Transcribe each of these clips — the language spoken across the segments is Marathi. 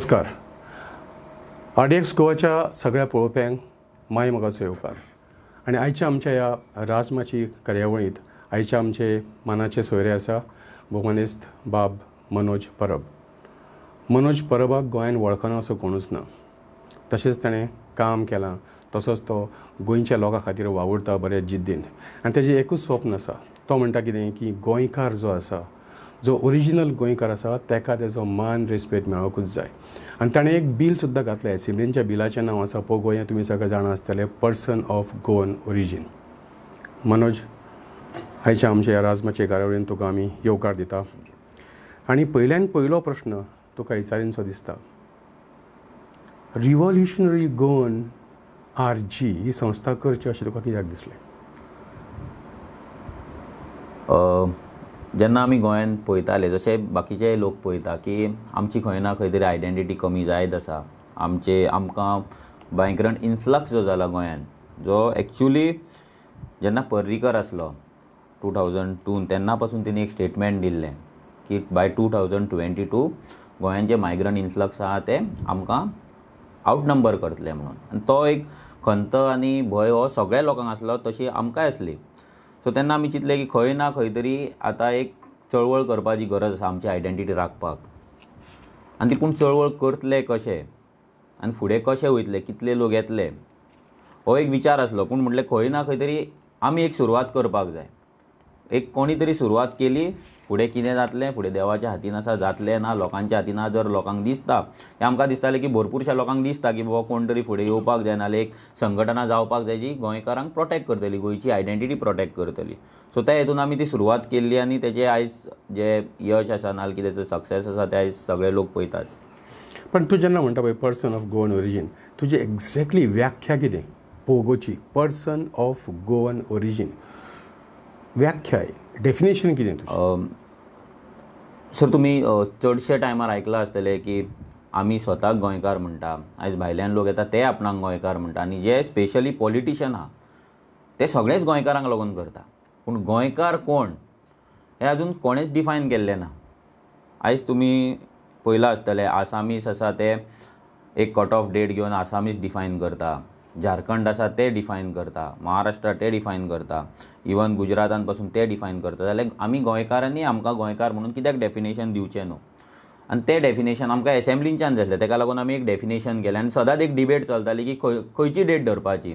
नमस्कार आर गोवाच्या सगळ्या पळोवप्यांक माय मोगाचो येवकार आनी आयच्या आमच्या ह्या राजमाची कार्यावळींत आयच्या आमचे मानाचे सोयरे आसा भोवमानेस्त बाब मनोज परब मनोज परबाक गोंयान वळखना असो कोणूच ना तशेंच ताणें काम केलां तसोच तो गोंयच्या लोकां खातीर वावुरता बऱ्या जिद्दीन आनी ताजें एकूच स्वप्न आसा तो म्हणटा कितें की गोंयकार जो आसा जो ओरिजिनल गोंयकार आसा ताका तेजो मान रेस्पेद मेळोकूच जाय आणि ताणें एक बिल सुद्धा घातलें सिमलीनच्या बिलाचें नांव आसा पोगो या तुमी सगळें जाणं आसतलें person of Goan origin Manoj हायच्या आमच्या या राजमाचे कार्यावळीन तुका आमी येवकार दिता आनी पयल्यान पयलो प्रश्न तुका विचारीनचो दिसता रिवॉल्युशनरी गोवन आर जी ही संस्था करची अशें तुका कित्याक दिसले जेन्ना आमी गोंयांत पळयताले जशे बाकीचे लोक पळयता की आमची खंय ना खंय तरी आयडेंटिटी कमी जायत आसा आमचे आमकां बायग्रंट इन्फ्लक्स जो जाला गोंयांत जो एक्च्युली जेन्ना पर्रीकर आसलो टू थावजंड टू तेन्ना पासून तेणी एक स्टेटमेंट दिल्लें की by two thousand twenty two गोंयान जे मायग्रंट इन्फ्लक्स आहा ते आमकां आउट नंबर करतले म्हणून आनी तो एक खंत आनी भंय हो सगळ्या लोकांक आसलो तशी आमकांय आसली सो तेन्ना आमी चितले की खंय ना खंय तरी आतां एक चळवळ करपाची गरज आसा आमची आयडेंटिटी राखपाक आनी ती पूण चळवळ करतले कशें आनी फुडें कशें वयतले कितले लोक येतले हो एक विचार आसलो पूण म्हटलें खंय ना खंय तरी आमी एक सुरवात करपाक जाय एक कोणी तरी सुरवात केली फुडें कितें जातलें फुडें देवाच्या हातीन आसा जातलें ना लोकांच्या हातीन आसा जर लोकांक दिसता हें आमकां दिसतालें की भरपूरशा लोकांक दिसता की बाबा कोण तरी फुडें येवपाक जाय एक संघटना जावपाक जाय जी गोंयकारांक प्रोटेक्ट करतली गोंयची आयडेंटिटी प्रोटेक्ट करतली सो त्या हेतून आमी ती सुरवात केल्ली आनी तेजे आयज जे यश आसा नाल्यार कितें सक्सेस आसा ते आयज सगळे लोक पळयताच पण तूं जेन्ना म्हणटा पळय पर्सन ऑफ गोवन ओरिजीन तुजी एक्झॅक्टली व्याख्या कितें पोगोची पर्सन ऑफ गोवन ओरिजीन व्याख्या डेफिनेशन कितें सर तुम्ही चडशे टायमार आयकलां आसतले की आमी स्वताक गोंयकार म्हणटा आयज भायल्यान लोक येतात ते आपणाक गोंयकार म्हणटा आनी जे स्पेशली पॉलिटिशन आहा ते सगळेच गोंयकारांक लागून करता पूण गोंयकार कोण हे आजून कोणेच डिफायन केल्लें ना आयज तुमी पयलां आसतले आसामीस आसा ते एक कट ऑफ डेट घेवन आसामीस डिफायन करता झारखंड आसा ते डिफायन करता महाराष्ट्रा ते डिफायन करता इवन गुजरातान पासून ते डिफायन करता जाल्यार आम्ही गोंयकारांनी आमकां गोंयकार म्हणून कित्याक डेफिनेशन दिवचें न्हू आनी तें डेफिनेशन आमकां एसेंब्लींच्यान जाल्लें तेका लागून आमी एक डेफिनेशन केलें आनी सदांच एक डिबेट चलताली की खंयची डेट धरपाची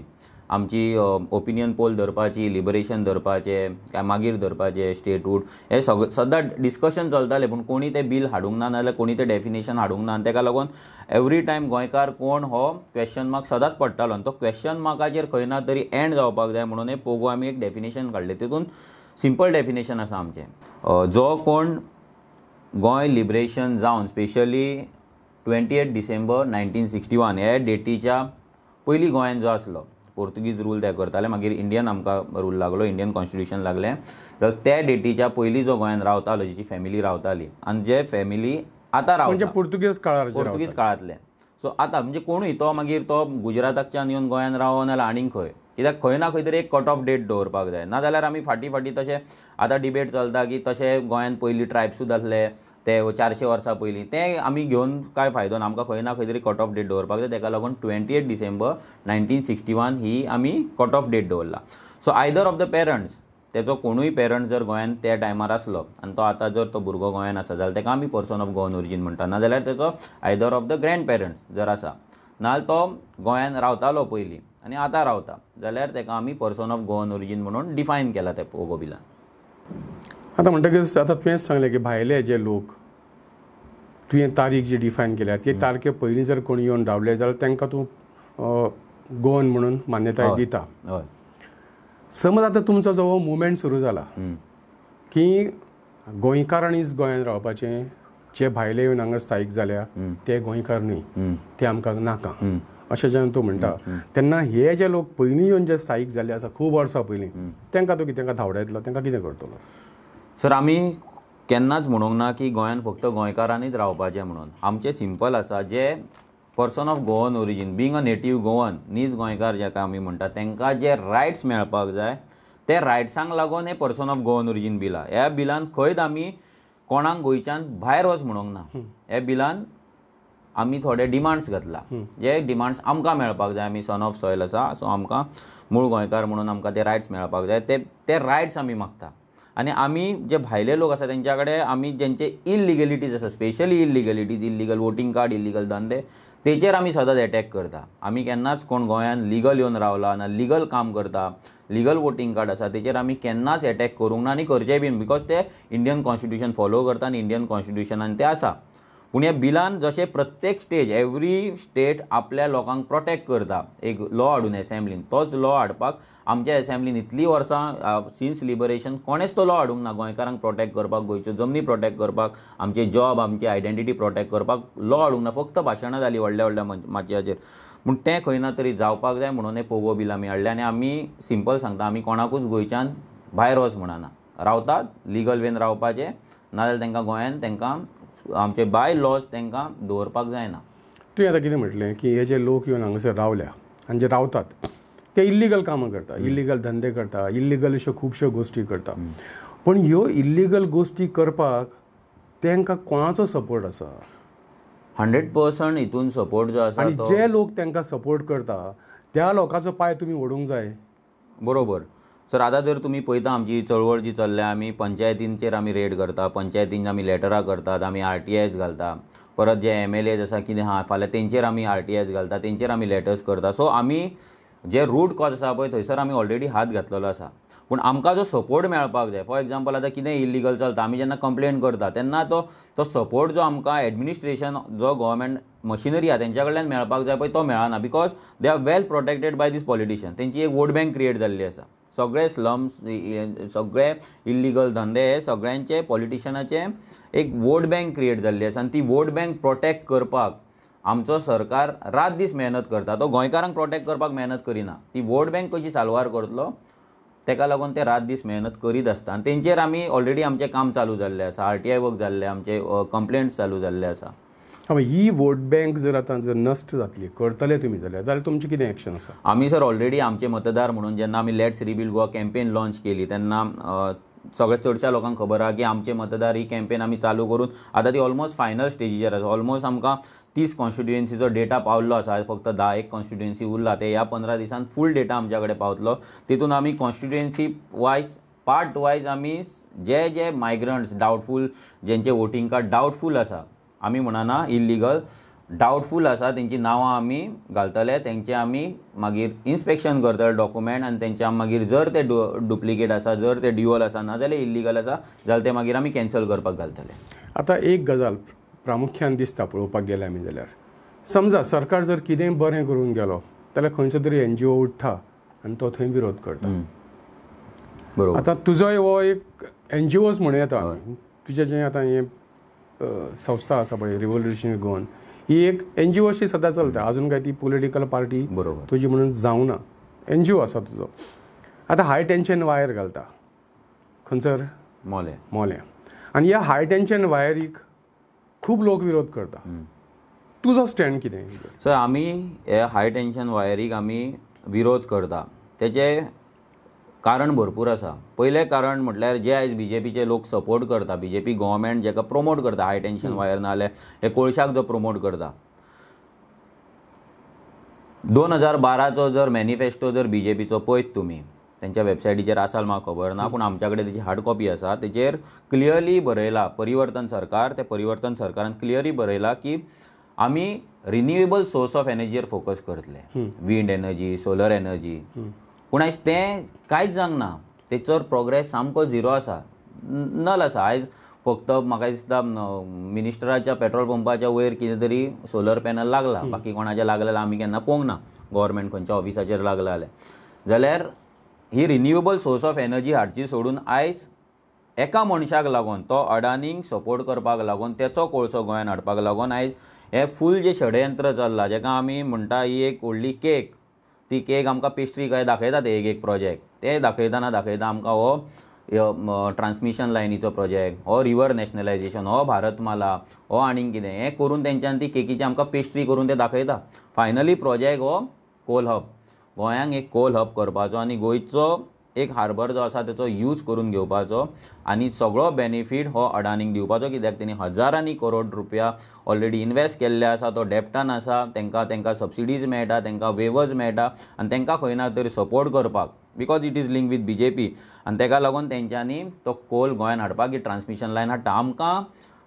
आमची ओपिनियन पोल धरपाची लिबरेशन धरपाचें काय मागीर धरपाचें स्टेटहूड हे सग सदां डिस्कशन चलतालें पूण कोणी ते बील हाडूंक ना नाजाल्यार कोणी ते डेफिनेशन हाडूंक ना तेका लागून एवरी टायम गोंयकार कोण हो क्वेश्चन मार्क सदांच पडटालो आनी तो क्वेश्चन मार्काचेर खंय ना तरी एंड जावपाक जाय म्हणून हे पोगो आमी एक डेफिनेशन काडलें तितून सिंपल डेफिनेशन आसा आमचें जो कोण गोंय लिबरेशन जावन specially twenty eight December nineteen sixty one हे डेटीच्या पयलीं गोंयान जो आसलो पोर्तुगीज रूल ते करताले मागीर इंडियन आमकां रूल लागलो इंडियन कॉन्स्टिट्युशन लागलें तर त्या डेटीच्या पयलीं जो गोंयांत रावतालो जेची फॅमिली रावताली आनी जे फॅमिली आतां रावता म्हणजे पोर्तुगीज काळार पोर्तुगीज काळांतले सो आतां म्हणजे कोणूय तो मागीर तो गुजराताच्यान येवन गोंयांत रावो नाजाल्यार आनीक खंय कित्याक खंय ना खंय तरी एक कट ऑफ डेट दवरपाक जाय नाजाल्यार आमी फाटीं फाटीं तशें आतां डिबेट चलता की तशें गोंयांत पयलीं ट्रायब्सूच आसले ते हो चारशे वर्सां पयलीं ते आमी घेवन कांय फायदो ना आमकां खंय ना खंय तरी कट ऑफ डेट दवरपाक जाय तेका लागून twenty eight December nineteen sixty one ही आमी कट ऑफ डेट दवरला so either of the parents तेचो कोणूय पेरंट जर गोंयांत त्या टायमार आसलो आनी तो आतां जर तो भुरगो गोंयांत आसा जाल्यार तेका आमी पर्सन ऑफ गोवन ओरिजीन म्हणटा नाजाल्यार तेचो either of the grandparents जर आसा नाल्यार तो गोंयांत रावतालो पयलीं आनी आतां रावता जाल्यार ताका आमी पर्सन ऑफ गोवन ओरिजीन म्हणून डिफायन केला त्या ओगो आता आतां म्हणटकीच आतां तुवें सांगलें की भायले जे लोक तुवें तारीख जी डिफायन केल्या ते तारखे पयलीं जर कोण येवन रावले जाल्यार तांकां तूं गोवन म्हणून मान्यताय दिता समज आतां तुमचो जो हो मुवमेंट सुरू जाला की गोंयकारांनीच गोंयांत रावपाचें जे भायले येवन हांगा स्थायीक जाल्या ते गोंयकार न्हय ते आमकां नाका अशें जेन्ना तूं म्हणटा तेन्ना हे जे लोक पयलीं येवन जे स्थायीक झाले असा खूप वर्षा पयलीं त्यांना तो कितें धावडा त्यांना किती कितें करतलो सर आम्ही केन्नाच म्हणूंक ना की गोंयांत फक्त गोंयकारांनीच रावपाचें म्हणून आमचे सिंपल असा जे person of Goan origin being a native Goan नीज गोंयकार जेका आम्ही म्हणतात त्यांना जे रायट्स मेळपाक जाय ते रायट्सांक लागून हे पर्सन ऑफ गोवन ओरिजीन बिला ह्या बिलान खंयच आम्ही कोणाक गोंयच्यान भायर वच म्हणूंक ना ह्या बिलान आमी थोडे डिमांड्स घातला जे डिमांड्स आमकां मेळपाक जाय आमी सन ऑफ सॉयल आसा सो आमकां मूळ गोंयकार म्हणून आमकां ते रायट्स मेळपाक जाय ते ते रायट्स आमी मागता आनी आमी जे भायले लोक आसा तेंच्या कडेन आमी जेंचे इलिगेलिटीज आसा specially illegalities illegal voting card illegal धंदे तेचेर आमी सदांच एटॅक करता आमी केन्नाच कोण गोंयांत लिगल येवन रावला ना लिगल काम करता लिगल वोटींग कार्ड आसा तेचेर आमी केन्नाच एटॅक करूंक ना आनी करचेय बीन बिकॉज ते इंडियन कॉन्स्टिट्युशन फॉलो करता आनी इंडियन कॉन्स्टिट्युशनान ते आसा पूण ह्या बिलान जशें प्रत्येक स्टेज एवरी स्टेट आपल्या लोकांक प्रोटेक्ट करता एक लॉ हाडून एसेंब्लीन तोच लॉ हाडपाक आमच्या एसेंब्लीन इतली वर्सां सिन्स लिबरेशन कोणेच तो लॉ हाडूंक ना गोंयकारांक प्रोटेक्ट करपाक गोंयच्यो जमनी प्रोटेक्ट करपाक आमचे जॉब आमची आयडेंटिटी प्रोटेक्ट करपाक लॉ हाडूंक ना फक्त भाशणां जालीं व्हडल्या व्हडल्या माचयाचेर पूण तें खंय ना तरी जावपाक जाय म्हणून हे पोवो बील आमी हाडलें आनी आमी सिंपल सांगता आमी कोणाकूच गोंयच्यान भायर वच म्हणना रावतात लिगल वेन रावपाचें नाजाल्यार तांकां गोंयान तांकां आमचे बाय लॉज तांकां दवरपाक जायना तुवें आतां कितें म्हटलें की हे जे लोक येवन हांगासर रावल्या आनी जे रावतात ते इल्लिगल कामां करता इल्लिगल धंदे करता इल्लिगल अश्यो खुबश्यो गोश्टी करता पूण ह्यो इल्लिगल गोश्टी करपाक तांकां कोणाचो सपोर्ट आसा हंड्रेड पर्संट हितून सपोर्ट जो आसा जे लोक तांकां सपोर्ट करता त्या लोकांचो पांय तुमी ओडूंक जाय बरोबर सर आता जर तुम्ही पळयता आमची चळवळ जी चल्ल्या आम्ही पंचायतींचेर आमी रेड करता पंचायतीन आमी लेटरां करतात आमी आर टी आयज घालता परत जे एम एल एज आसा कितें आहा फाल्यां तेंचेर आमी आर टी आयज घालता तेंचेर आमी लेटर्स करता सो आमी जे रूट कॉज आसा पळय थंयसर आमी ऑलरेडी हात घातलेलो आसा पूण आमकां जो सपोर्ट मेळपाक जाय फॉर एग्जांपल आतां कितें इलिगल चलता आमी जेन्ना कंप्लेन करता तेन्ना तो तो सपोर्ट जो आमकां एडमिनिस्ट्रेशन जो गव्हर्मेंट मशिनरी आहा तेंच्या कडल्यान मेळपाक जाय पळय तो मेळना because they are well protected by these politician तेंची एक वोट बँक क्रिएट जाल्ली आसा सगळे स्लम्स सगळे इल्लिगल धंदे हे सगळ्यांचे पॉलिटिशनाचे एक वोट बँक क्रिएट जाल्ली आसा आनी ती वोट बँक प्रोटेक्ट करपाक आमचो सरकार रात दीस मेहनत करता तो गोंयकारांक प्रोटेक्ट करपाक मेहनत करिना ती वोट बँक कशी साल्वार करतलो तेका लागून ते रात दीस मेहनत करीत आसता आनी तेंचेर आमी ऑलरेडी आमचें काम चालू जाल्लें आसा आर टी आय वर्क जाल्लें आमचे कंप्लेंट्स चालू जाल्ले आसा ही वोट बँक जर आता जर नष्ट जातली करतले तुम्ही जाल्यार जाल्यार तुमचें कितें एक्शन आम्ही सर ऑलरेडी आमचे मतदार म्हणून जेन्ना आम्ही let's rebuild Goa campaign launch केली त्यांना सगळ्या चडशा लोकांक खबर आहा की आमचे मतदार ही कॅम्पेन आम्ही चालू करून आता ती ऑलमोस्ट फायनल स्टेजीचेर आसा ऑलमोस्ट आमकां तीस कॉन्स्टिट्युएन्सीचो डेटा पावल्लो आसा फक्त धा एक कॉन्स्टिट्युएन्सी उरला ते ह्या पंदरा दिसान फूल डेटा आमच्या कडेन पावतलो तितून आमी कॉन्स्टिट्युएन्सी वायज पार्ट वायज आमी जे जे मायग्रंट्स डावटफूल ज्यांचे वोटिंग कार्ड डावटफूल आसा आमी म्हणना इलिगल डावटफूल असा त्यांची नांवां आम्ही घालतले त्यांचे आम्ही मागीर इन्स्पेक्शन करतले डॉक्युमेंट आणि त्यांच्या मागीर जर ते डु डुप्लिकेट असा जर ते ड्युअल आसा नाजाल्यार इलिगल आसा जाल्यार ते मागीर आम्ही कॅन्सल करपाक घालतले आता एक गजाल प्रामुख्यान दिसता पळोवपाक गेले आमी जाल्यार समजा सरकार जर कितेंय बरें करून गेलो जाल्यार खंयचो तरी एन जी ओ उठ्ठा आनी तो थंय विरोध करता बरोबर आता तुजोय हो एक एन जी ओज म्हणूं येता तुजें जें आतां हें संस्था असा पळय रिव्होल्युशनरी गोवन ही एक एन जी ओशी सदां चलता आजून काय ती पॉलिटिकल पार्टी बरोबर तुझी म्हणून ना एन जी ओ आसा तुजो आतां हाय टेन्शन वायर घालता खंयसर मॉले मोले आणि या हाय टेन्शन वायरीक खूप लोक विरोध करता तुजो स्टँड किती सर आम्ही हाय टेन्शन वायरीक आम्ही विरोध करता तेजे कारण भरपूर आसा पयलें कारण म्हटल्यार जे आयज बीजेपीचे लोक सपोर्ट करता बी जे पी जेका प्रमोट करता हाय टेंशन वायर जाल्यार हे कोळशाक जो प्रमोट करता दोन हजार बाराचो जर मॅनिफेस्टो जर बीजेपीचो जे पीचो पळयत तुमी त्यांच्या वेबसायटीचेर आसाल म्हाका खबर ना पूण आमच्या कडेन तेची हार्ड कॉपी आसा तेचेर क्लियरली बरयला परिवर्तन सरकार ते परिवर्तन सरकारान क्लियरली बरयला की आमी रिन्युएबल सोर्स ऑफ एनर्जीर फोकस करतले विंड एनर्जी सोलर एनर्जी पूण आयज तें कांयच जावंक ना तेचो प्रोग्रेस सामको झिरो आसा नल आसा आयज फक्त म्हाका दिसता मिनिस्टराच्या पेट्रोल पंपाच्या वयर कितें तरी सोलर पॅनल लागला बाकी कोणाचे लागले जाल्यार आमी केन्ना पळोवंक ना गोवोरमेंट खंयच्या ऑफिसाचेर लागला जाल्यार जाल्यार ही रिन्युएबल सोर्स ऑफ एनर्जी हाडची सोडून आयज एका मनशाक लागून तो अडानींक सपोर्ट करपाक लागून तेचो कोळसो गोंयांत हाडपाक लागून आयज हें फूल जें षडयंत्र चल्लां जेका आमी म्हणटा ही एक व्हडली केक ती केक आमकां पेस्ट्री काय दाखयता ते एक एक प्रोजेक्ट ते दाखयताना दाखयता आमकां हो ट्रान्समिशन लायनीचो प्रोजेक्ट हो रिवर नॅशनलायजेशन हो भारतमाला हो आनीक कितें हें करून तेंच्यान ती केकीची आमकां पेस्ट्री करून ते दाखयता फायनली प्रोजेक्ट हो कोल हब गोंयांक एक कोल हब करपाचो आनी गोंयचो एक हार्बर जो आसा तेचो यूज करून घेवपाचो आनी सगळो बेनिफीट हो अडानीक दिवपाचो कित्याक त्यांनी हजारांनी करोड रुपया ऑलरेडी इन्वेस्ट केल्ले आसा तो डेप्टान आसा तांकां तांकां सबसिडीज मेळटा तांकां वेवर्स मेळटा आणि तांकां खंय ना तरी सपोर्ट करपाक because it is link with B J P आनी ताका लागून तो कोल गोंयांत हाडपाक की ट्रान्समिशन लायन हाडटा आमकां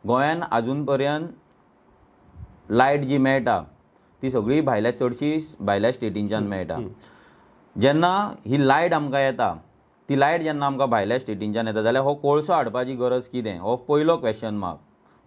गोंयांत आजून पर्यंत लायट जी मेळटा ती सगळी भायल्या चडशी भायल्या स्टेटींच्यान मेळटा जेन्ना ही लायट आमकां येता ती लायट जेन्ना आमकां भायल्या स्टेटींच्यान येता जाल्यार हो कोळसो हाडपाची गरज कितें हो पयलो क्वेश्चन मार्क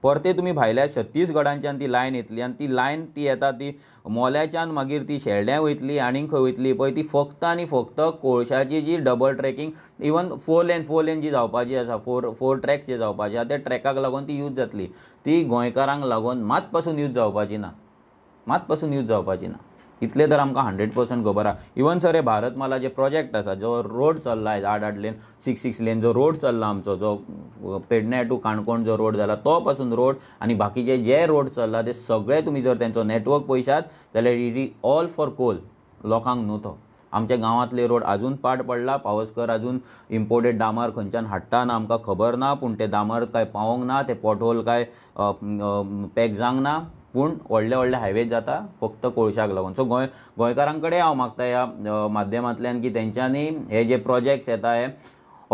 परते तुमी भायल्या छत्तीसगडांच्यान ती लायन येतली आनी ती लायन ती येता ती मोल्याच्यान मागीर ती शेल्ड्या वयतली आनीक खंय वयतली पळय ती फक्त आनी फक्त कोळशाची जी double tracking even four lane four lane जी जावपाची आसा फोर फोर ट्रॅक्स जे जावपाचे आसा ते ट्रॅकाक लागून ती यूज जातली ती गोंयकारांक लागून मात पासून यूज जावपाची ना मात पासून यूज जावपाची ना इतले तर आमकां हंड्रेड पर्संट खबर आहा इवन सर हे भारतमाला जे प्रोजेक्ट आसा जो रोड चल्ला आयज आठ आठ लेन सिक्स सिक्स लेन जो रोड चल्ला आमचो जो पेडण्या टू काणकोण जो रोड जाला तो पासून रोड आनी बाकीचे जे रोड चल्ला ते सगळे तुमी जर त्यांचो नेटवर्क पयशात जाल्यार it is all for coal लोकांक न्हू तो आमच्या गांवांतले रोड अजून पाड पडला पावसकर अजून इम्पोर्टेड डामार खंयच्यान हाडटा ना आमकां खबर ना पूण ते डामार काय पावोंक ना ते पोटहोल काय पॅक जावंक ना पूण व्हडले व्हडले हायवे जाता फक्त कोळशाक लागून सो गोंय गोंयकारांकडे हांव मागता ह्या माध्यमांतल्यान की तेंच्यांनी हे जे प्रोजेक्ट्स येता हे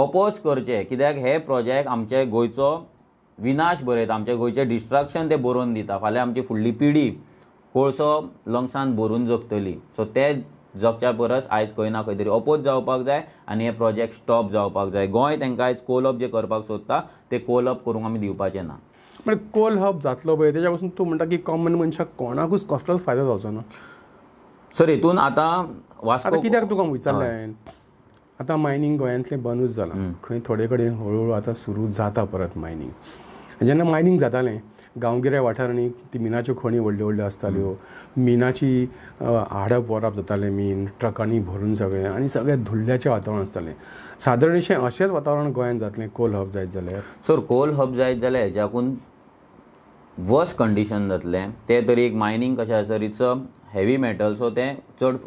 अपोज करचे कित्याक हे प्रोजेक्ट आमचे गोंयचो विनाश बरयता आमचे गोंयचे डिस्ट्रक्शन ते बरोवन दिता फाल्यां आमची फुडली पिढी कोळसो लंग्सान भरून जगतली सो ते जगच्या परस आयज खंय ना खंय तरी अपोज जावपाक जाय आनी हे प्रोजेक्ट स्टॉप जावपाक जाय गोंय तेंकां आयज कोलप जे करपाक सोदता ते कोलप करूंक आमी दिवपाचे ना म्हणजे कोल हब जातलो पळय त्याच्यापासून तू म्हणता म्हणटा की कॉमन मनशाक कोणाकूच कसलोच फायदो जावचो ना सर हितून आतां वास्को कित्याक तुका विचारलें हांवें आतां मायनींग गोंयांतलें बंदूच जालां खंय थोडे कडेन हळूहळू आतां सुरू जाता परत मायनींग जेन्ना मायनींग जातालें गांवगिऱ्या वाठारांनी ती मिनाच्यो खणी व्हडल्यो व्हडल्यो आसताल्यो मिनाची हाडप व्हरप जातालें मीन ट्रकांनी भरून सगळें आनी सगळें धुल्ल्याचें वातावरण आसतालें सादारणशें अशेंच वातावरण गोंयांत जातलें कोल हब जायत जाल्यार सर कोल हब जायत जाल्यार हेज्याकून वर्स्ट कंडिशन जातलें तें तरी एक मायनींग कशें आसा it's a heavy metal so तें चड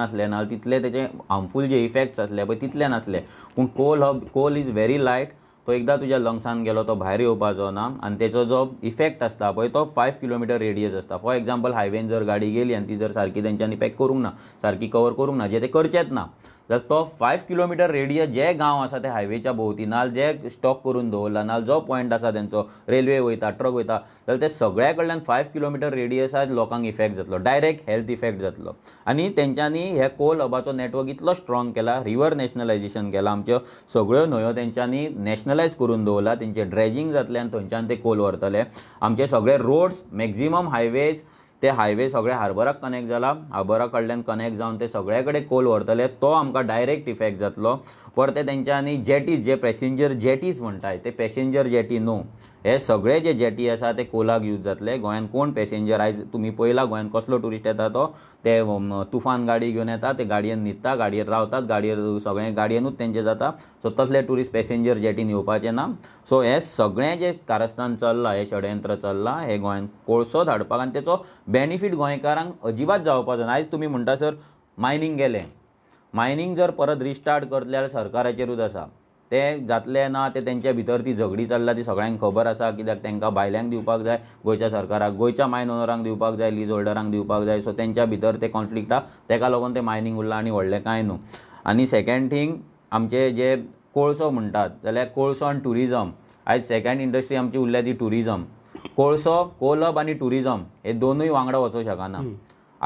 नसले ना तितले त्याचे हार्मफूल जे इफेक्ट्स आसले पळय तितले नासले पूण कोल हो कोल इज व्हेरी लायट तो एकदां तुज्या लंग्सान गेलो तो भायर येवपाचो ना आनी तेचो जो इफेक्ट आसता पळय तो फायव किलोमिटर रेडियस आसता फॉर एग्जाम्पल हायवेन जर गाडी गेली आनी ती जर सारकी तेंच्यांनी पॅक करूंक ना सारकी कवर करूंक ना जे ते करचेच ना जर तो फायव्ह किलोमिटर रेडियस जे गांव आसा ते हायवेच्या भोवती नाल जे स्टॉक करून दवरला नाल जो पॉयंट आसा तेंचो रेल्वे वयता ट्रक वयता जाल्यार ते सगळ्या कडल्यान फायव्ह किलोमिटर रेडियसात लोकांक इफेक्ट जातलो डायरेक्ट हेल्थ इफेक्ट जातलो आणि तेंच्यांनी हे कोल हबाचो नेटवर्क इतलो स्ट्रॉंग केला रिवर नॅशनलायझेशन केला आमच्यो सगळ्यो न्हंयो तेंच्यांनी नॅशनलायज करून दवरला त्यांचे ड्रॅजिंग जातल्यान आनी थंयच्यान ते कोल व्हरतले आमचे सगळे रोड्स मॅक्झिमम हायवेज ते हायवे सगळे हार्बराक कनेक्ट जाला हार्बरा कडल्यान कनेक्ट जावन ते सगळे कडेन कोल व्हरतले तो आमकां डायरेक्ट इफेक्ट जातलो परते तेंच्यांनी जेटीज जे पॅसेंजर जेटीज म्हणटात ते पॅसेंजर जेटी न्हू हे सगळे जे जेटी आसा ते कोलाक यूज जातले गोंयांत कोण पॅसेंजर आयज तुम्ही पळयला गोंयांत कसलो टुरिस्ट येता तो ते तुफान गाडी घेवन येता ते गाडयेन न्हिदता गाडयेर रावतात गाडयेर सगळें गाडयेनूच तेंचे जाता सो तसले टुरिस्ट पॅसेंजर जेटीन येवपाचे ना सो हे सगळें जे कारस्थान चल्लां हे षडयंत्र चल्लां हे गोंयांत कोळसो धाडपाक आनी तेचो बेनिफीट गोंयकारांक अजिबात जावपाचो ना आयज तुमी म्हणटा सर मायनींग गेले मायनींग जर परत रिस्टार्ट जाल्यार सरकाराचेरूच आसा ते जातले ना ते त्यांच्या भितर ती झगडी चालला ती सगळ्यांक खबर आसा कित्याक त्यांना बायल्यांक दिवपाक जाय गोंयच्या सरकाराक गोंयच्या मायन ओनरांक दिवपाक जाय लीज होल्डरांक दिवपाक जाय सो तेंच्या भितर ते कॉन्फ्लिक्ट आ तेका लागून तें मायनींग उरलां आनी व्हडलें कांय न्हू आनी सेकेंड थींग आमचे जे कोळसो म्हणटात जाल्यार कोळसो आनी ट्युरिजम आयज सेकेंड इंडस्ट्री आमची उरल्या ती ट्युरिजम कोळसो कोलप आनी ट्युरिजम हे दोनूय वांगडा वचूंक शकना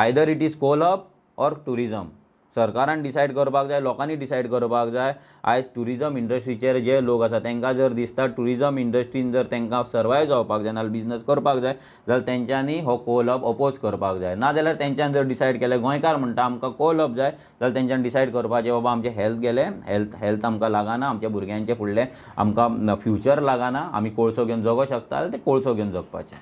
आयदर इट इज कोलप ऑर ट्युरिजम सरकारान डिसायड करपाक जाय लोकांनी डिसायड करपाक जाय आयज ट्युरिजम इंडस्ट्रीचेर जे लोक आसा तांकां जर दिसता ट्युरिजम इंडस्ट्रीन जर तांकां सर्वायव जावपाक जाय नाल्यार बिजनस करपाक जाय जाल्यार तेंच्यांनी हो अप अपोज करपाक जाय नाजाल्यार तेंच्यान जर डिसायड केलें गोंयकार म्हणटा आमकां अप जाय जाल्यार तेंच्यान डिसायड करपाचें बाबा आमचें हेल्थ गेलें हेल्थ हेल्थ आमकां लागना आमच्या भुरग्यांचें फुडलें आमकां फ्युचर लागना आमी कोळसो घेवन जगो शकता जाल्यार ते कोळसो घेवन जगपाचें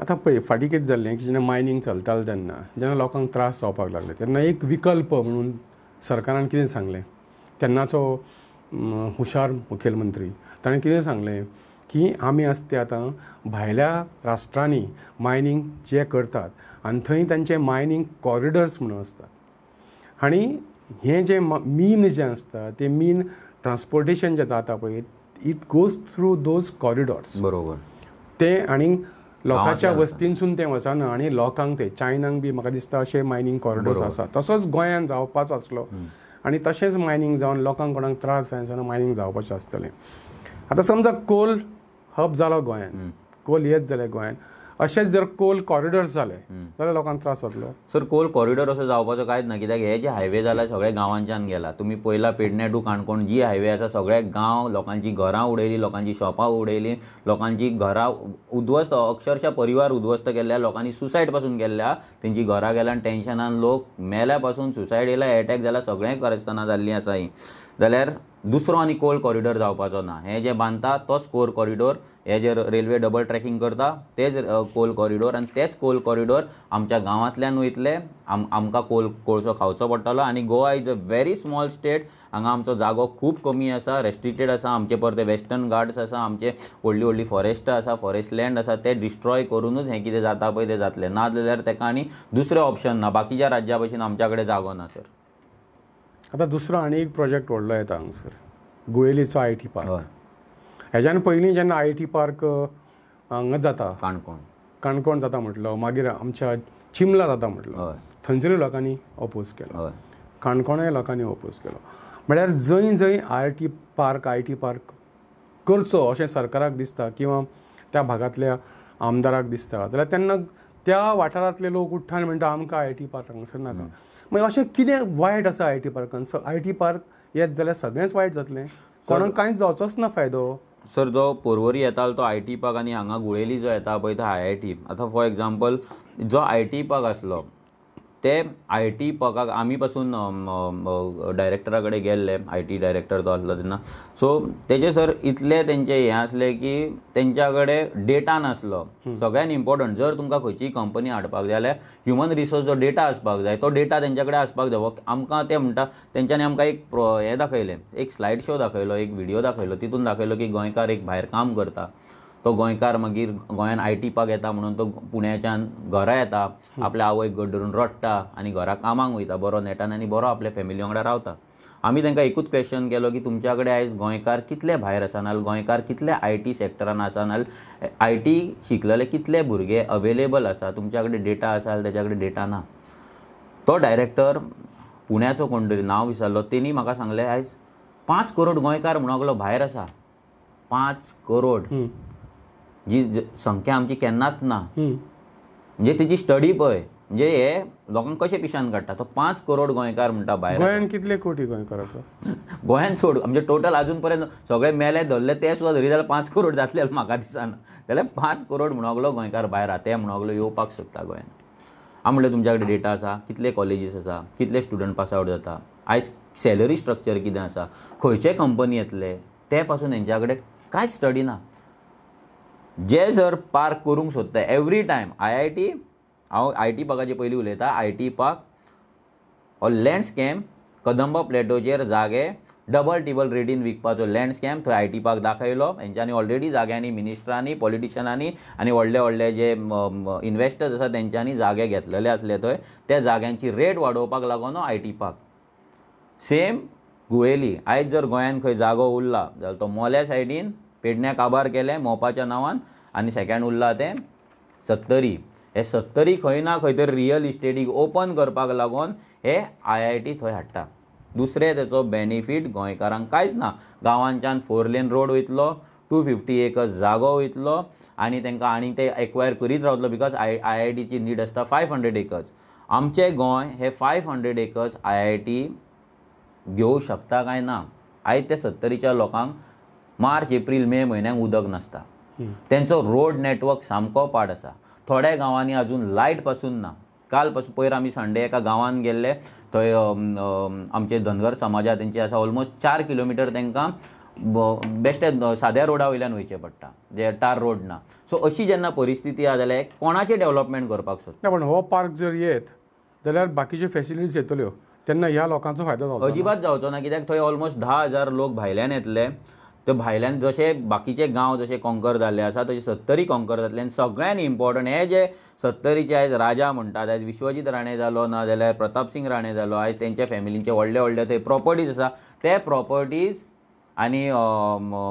आता पळय फाटी कितें जाल्लें की जेन्ना मायनींग चलतालें तेन्ना जेन्ना लोकांक त्रास जावपाक लागले तेन्ना एक विकल्प म्हणून सरकारान कितें सांगलें तेन्नाचो हुशार मुखेलमंत्री ताणें कितें सांगलें की आमी आसते आतां भायल्या राष्ट्रांनी मायनींग जे करतात आनी थंय तांचे मायनींग कॉरिडॉर्स म्हणून असतात आनी हें जें मीन जें आसता तें मीन ट्रान्सपोर्टेशन जें जाता पळय it goes through those corridors बरोबर ते आनीक लोकांच्या वस्तीनसून ते वचना आणि लोकांक ते चायनाक बी म्हाका दिसता अशे मायनींग कॉरिडोर्स आसा तसोच गोंयांत जावपाचो आसलो आनी तशेंच मायनींग जावन लोकांक कोणाक त्रास जायसना मायनींग जावपाचें आसतलें आतां समजा कोल हब जालो गोंयांत कोल येत जालें गोंयांत अशेंच जर कोल कॉरिडॉर्स जाले जाल्यार लोकांक त्रास जातलो सर कोल कॉरिडॉर असो जावपाचो कांयच ना कित्याक हे जे हायवे जाला सगळे गांवांच्यान गेला तुमी पहिला पेडणे टू काणकोण जी हायवे आसा सगळे गांव लोकांची घरां उडयली लोकांची शॉपां उडयली लोकांची घरां उद्वस्त अक्षरशः परिवार उद्वस्त केल्या लोकांनी सुसायड पासून केल्या तेंची घरां गेल्या टेन्शनान लोक मेल्या पासून सुसायड येयला एटॅक जाला सगळें करस्ताना जाल्ली आसा ही जाल्यार दुसरो आनी कोल कॉरिडॉर जावपाचो ना हे जे बांदता तोच कोर कॉरिडॉर हे जे रेल्वे डबल ट्रॅकिंग करता तेच कोल कॉरिडॉर आणि तेच कोल कॉरिडॉर आमच्या गांवांतल्यान वयतले आमकां कोल कोळसो खावचो पडटलो आनी Goa is a very small state हांगा आमचो जागो खूब कमी आसा रेस्ट्रिक्टेड आसा आमचे परते वेस्टर्न गार्ड्स आसा आमचे व्हडली व्हडली फॉरेस्ट आसा फॉरेस्ट लँड आसा ते डिस्ट्रॉय करूनच हे कितें जाता पळय ते जातले ना जाल्यार तेका आनी दुसरें ऑप्शन ना बाकीच्या राज्या भशेन आमच्या कडेन जागो ना सर आतां दुसरो आनी एक प्रोजेक्ट व्हडलो येता सर गुळेलीचो आय टी पार्क हेज्यान पहिली जेन्ना आय टी पार्क हांगा जाता काणकोण काणकोण जाता म्हटलं मागीर आमच्या चिमला जाता म्हटलं थंयसरूय लोकांनी अपोज केलो काणकोणय लोकांनी अपोज केलो म्हळ्यार जंय जंय I T park I T park करचो अशें सरकाराक दिसता किंवा त्या भागातल्या आमदाराक दिसता जाल्यार तेन्ना त्या वाठारांतले लोक उठ्ठाण म्हणटा आमकां आय टी पार्क हांगासर नाका मागीर म्हणजे अशें कितें वायट आसा आय टी पार्कान आय टी पार्क येत जाल्यार सगळेंच वायट जातलें कोणाक कांयच जावचोच ना फायदो सर जो पर्वरी येतालो तो आय टी पाक आनी हांगा गुळेली जो येता पळय तो आय आय टी आतां फॉर एक्झाम्पल जो आय टी पाक आसलो ते आय टी पगाक आमी पासून डायरेक्टराकडे कडेन गेल्ले आय टी डायरेक्टर तो आसलो तेन्ना सो तेजे सर इतलें त्यांचे हें आसलें की त्यांच्याकडे डेटा नासलो सगळ्यात इम्पॉर्टंट जर तुमकां खंयचीय कंपनी हाडपाक जाय जाल्यार ह्युमन रिसोर्स जो डेटा आसपाक जाय तो डेटा तेंच्या कडेन आसपाक जाय आमकां ते म्हणटा तेंच्यांनी आमकां एक हे दाखयलें एक स्लायड शो दाखयलो एक व्हिडिओ दाखयलो तितून दाखयलो की गोंयकार एक भायर काम करता तो गोंयकार मागीर गोंयान पार्क येता म्हणून तो पुण्याच्यान घरा येता आपल्या आवयक धरून रडटा आनी घरा कामांक वयता बरो नेटान आनी बरो आपल्या फॅमिली वांगडा रावता आमी तांकां एकूच क्वेश्चन केलो की तुमच्या कडेन आयज गोंयकार कितले भायर आसा नाल गोंयकार कितले आय टी सॅक्टरान आसा नाल आय टी शिकलेले कितले भुरगे अवेलेबल आसा तुमच्या कडेन डेटा आसा त्याच्याकडे कडेन डेटा ना तो डायरेक्टर पुण्याचो कोण तरी नांव विचारलो तेणी म्हाका सांगलें आयज पांच करोड गोंयकार म्हणोगलो भायर आसा पांच करोड जी संख्या आमची केन्नाच ना म्हणजे तिची स्टडी पळय म्हणजे हे लोकांक कशें पिशान काडटा तो पांच करोड गोंयकार म्हणटा भायर गोंयांत कितले कोटी गोंयकार आसा गोंयांत सोड म्हणजे टोटल अजून पर्यंत सगळे मेले धरले ते सुद्दां धरी जाल्यार पांच करोड जातले म्हाका दिसना जाल्यार पांच करोड म्हणगलो गोंयकार भायर आहा ते म्हणगलो येवपाक शकता गोंयांत हांव म्हणलें तुमच्या कडेन डेटा आसा कितले कॉलेजीस आसा कितले स्टुडंट पास आवट जाता आयज सॅलरी स्ट्रक्चर कितें आसा खंयचे कंपनी येतले ते पासून हेंच्या कडेन कांयच स्टडी ना जे जर पार्क करूंक सोदता every time I I T हांव आय टी पार्काचे पयलीं उलयतां आय टी पार्क हो लँडस्कॅम कदंबा प्लेटोचेर जागे डबल टेबल रेडीन विकपाचो लँडस्कॅम थंय आय टी पार्क दाखयलो हेंच्यांनी ऑलरेडी जाग्यांनी मिनिस्टरांनी पॉलिटिशनांनी आनी व्हडले व्हडले जे इन्वेस्टर्स आसा तेंच्यांनी जागे घेतलेले आसले थंय त्या जाग्यांची रेट वाडोवपाक लागून आय टी पार्क सेम गुहेली आयज जर गोंयांत खंय जागो उरला जाल्यार तो मोल्या सायडीन पेडण्या काबार केले मोपाच्या नावान आणि सेकेंड उरला ते सत्तरी हे सत्तरी खंय ना खंय तरी रियल इस्टेटीक ओपन करपाक लागून हे आय आय टी थंय हाडटा दुसरे तेचो बेनिफीट गोंयकारांक कांयच ना गांवांच्यान फोर लेन रोड वयतलो टू फिफ्टी एकर्स जागो वयतलो आनी तांकां आनी ते एक्वायर करीत रावतलो बिकॉज आय आय आय टीची नीड आसता फायव हंड्रेड एकर्स आमचे गोंय हे five hundred acres I I T घेवंक शकता काय ना आयज ते सत्तरीच्या लोकांक मार्च एप्रिल मे म्हयन्यांक उदक नासता तेंचो रोड नेटवर्क सामको पाड आसा थोड्या गांवांनी अजून लायट पासून ना काल पासून पयर आमी संडे एका गावान गेल्ले थंय आमचे धनगर समाजा तेंचे आसा ऑलमोस्ट चार किलोमिटर तेंकां बेश्टे साध्या रोडा वयल्यान वयचें पडटा जे टार रोड ना सो अशी जेन्ना परिस्थिती आसा जाल्यार कोणाचे डेव्हलपमेंट करपाक सोदता पण हो पार्क जर येत जाल्यार बाकीच्यो फॅसिलिटीज येतल्यो तेन्ना ह्या लोकांचो फायदो अजिबात जावचो ना कित्याक थंय ऑलमोस्ट धा हजार लोक भायल्यान येतले तर भायल्यान जशे बाकीचे गांव जशे कॉन्कर जाल्ले आसा तशे सत्तरी कॉन्कर जातले आनी सगळ्यांत इम्पॉर्टंट हे जे सत्तरीचे आयज राजा म्हणटात आयज विश्वजीत राणे जालो ना जाल्यार सिंग राणे जालो आयज तेंच्या फॅमिलींचे व्हडले व्हडले थंय प्रॉपर्टीज आसा ते प्रॉपर्टीज आनी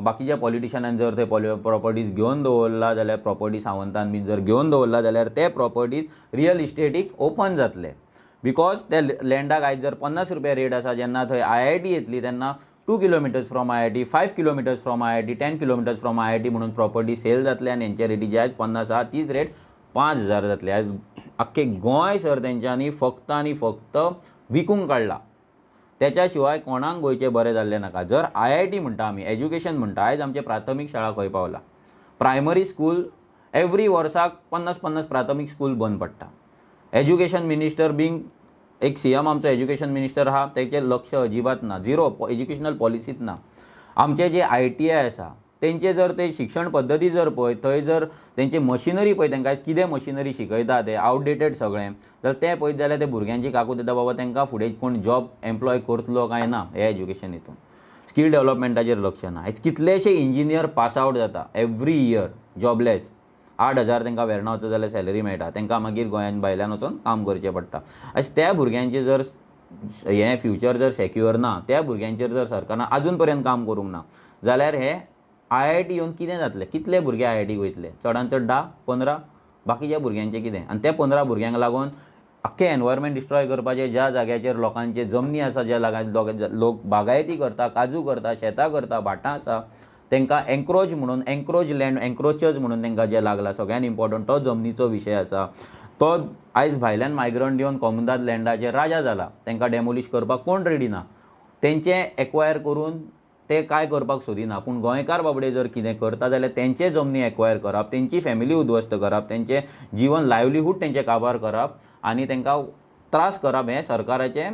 बाकीच्या पॉलिटिशनान जर थंय पॉलि प्रॉपर्टीज घेवन दवरला जाल्यार प्रॉपर्टी सावंतान बीन जर घेवन दवरला जाल्यार ते प्रॉपर्टीज रियल इस्टेटीक ओपन जातले बिकॉज त्या लँडाक आयज जर पन्नास रुपया रेट आसा जेन्ना थंय आय आय टी येतली तेन्ना two kilometres from I I T five kilometres from I I T ten kilometres from I I T म्हणून प्रॉपर्टी सेल जातली आणि हेंचे रेटी जे आयज पन्नास आहात तीच रेट पांच हजार जातली आज अख्खे गोय सर तेंच्यांनी फक्त आनी फक्त विकूंक काढला त्याच्या शिवाय कोणाक गोयचे बरे जाल्लें नाका जर आय आय टी म्हणटा आमी एज्युकेशन म्हणटा आयज आमचे प्राथमीक शाळा खंय पावला प्रायमरी स्कूल एवरी वर्साक पन्नास पन्नास प्राथमीक स्कूल बंद पडटा एज्युकेशन मिनिस्टर बींग एक सी एम आमचो एज्युकेशन मिनिस्टर हा त्याचे लक्ष अजिबात ना झिरो एज्युकेशनल पॉलिसीत ना आमचे जे आय टी आय आसा तेंचे जर ते शिक्षण पद्धती जर पळय थंय जर तेंचे मशिनरी पळय तेंकां आयज कितें मशिनरी शिकयता ते आउटडेटेड सगळें जर ते पळयत जाल्यार ते भुरग्यांची काकू येता बाबा तेंकां फुडें कोण जॉब एम्प्लॉय करतलो काय ना हे एज्युकेशन हितून स्कील डेव्हलपमेंटाचेर लक्ष ना आयज कितलेशे इंजिनियर पास आवट जाता एवरी इयर जॉबलेस आठ हजार तांकां वेर्णावचो जाल्यार सॅलरी मेळटा तांकां मागीर गोंयांत भायल्यान वचून काम करचें पडटा अशें त्या भुरग्यांचें जर हें फ्युचर जर सेक्युअर ना त्या भुरग्यांचेर जर सरकारान आजून पर्यंत काम करूंक ना जाल्यार हे आय आय टी येवन कितें जातलें कितले भुरगे आय आय टीक वयतले चडान चड धा पंदरा बाकीच्या भुरग्यांचें कितें आनी त्या पंदरा भुरग्यांक लागून आख्खें एनवायरमेंट डिस्ट्रॉय करपाचें ज्या जाग्याचेर लोकांचे जमनी आसा ज्या लोक बागायती करता काजू करता शेतां करता भाटां आसा तांकां एंक्रोज म्हणून एंक्रोज लँड एंक्रोचर्स म्हणून तांकां जे लागला सगळ्यांत इम्पॉर्टंट तो जमनीचो विशय आसा तो आयज भायल्यान मायग्रंट येवन कॉमनदाद लँडाचे राजा जाला तांकां डेमोलीश करपाक कोण रेडी ना तेंचे एक्वायर करून ते काय करपाक सोदिना पूण गोंयकार बाबडे जर कितें करता जाल्यार तेंचे जमनी एक्वायर करप तेंची फॅमिली उद्वस्त करप तेंचें जीवन लायवलीहूड तेंचे काबार करप आनी तांकां त्रास करप हें सरकाराचें